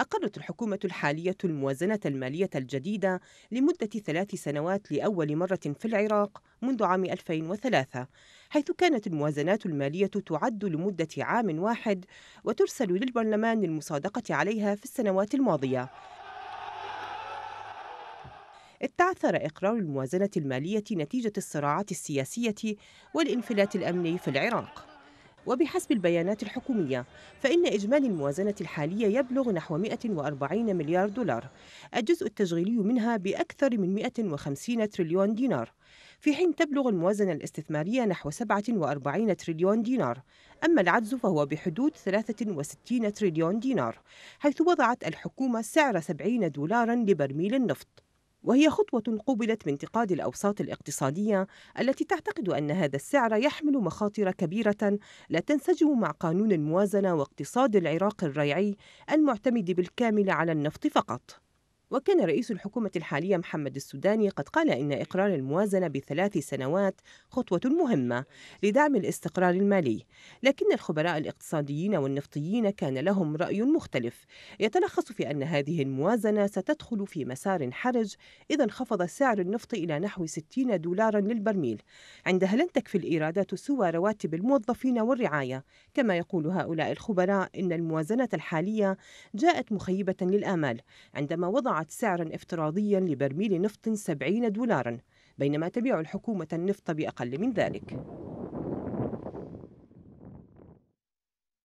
أقرت الحكومة الحالية الموازنة المالية الجديدة لمدة ثلاث سنوات لأول مرة في العراق منذ عام 2003 حيث كانت الموازنات المالية تعد لمدة عام واحد وترسل للبرلمان للمصادقة عليها في السنوات الماضية اتعثر إقرار الموازنة المالية نتيجة الصراعات السياسية والانفلات الأمني في العراق وبحسب البيانات الحكومية فإن إجمالي الموازنة الحالية يبلغ نحو 140 مليار دولار الجزء التشغيلي منها بأكثر من 150 تريليون دينار في حين تبلغ الموازنة الاستثمارية نحو 47 تريليون دينار أما العجز فهو بحدود 63 تريليون دينار حيث وضعت الحكومة سعر 70 دولارا لبرميل النفط وهي خطوة قوبلت بانتقاد الأوساط الاقتصادية التي تعتقد أن هذا السعر يحمل مخاطر كبيرة لا تنسجم مع قانون الموازنة واقتصاد العراق الريعي المعتمد بالكامل على النفط فقط. وكان رئيس الحكومة الحالية محمد السوداني قد قال إن إقرار الموازنة بثلاث سنوات خطوة مهمة لدعم الاستقرار المالي، لكن الخبراء الاقتصاديين والنفطيين كان لهم رأي مختلف، يتلخص في أن هذه الموازنة ستدخل في مسار حرج إذا انخفض سعر النفط إلى نحو 60 دولارا للبرميل، عندها لن تكفي الإيرادات سوى رواتب الموظفين والرعاية، كما يقول هؤلاء الخبراء إن الموازنة الحالية جاءت مخيبة للآمال عندما وضع وضعت سعرا افتراضيا لبرميل نفط 70 دولاراً بينما تبيع الحكومة النفط بأقل من ذلك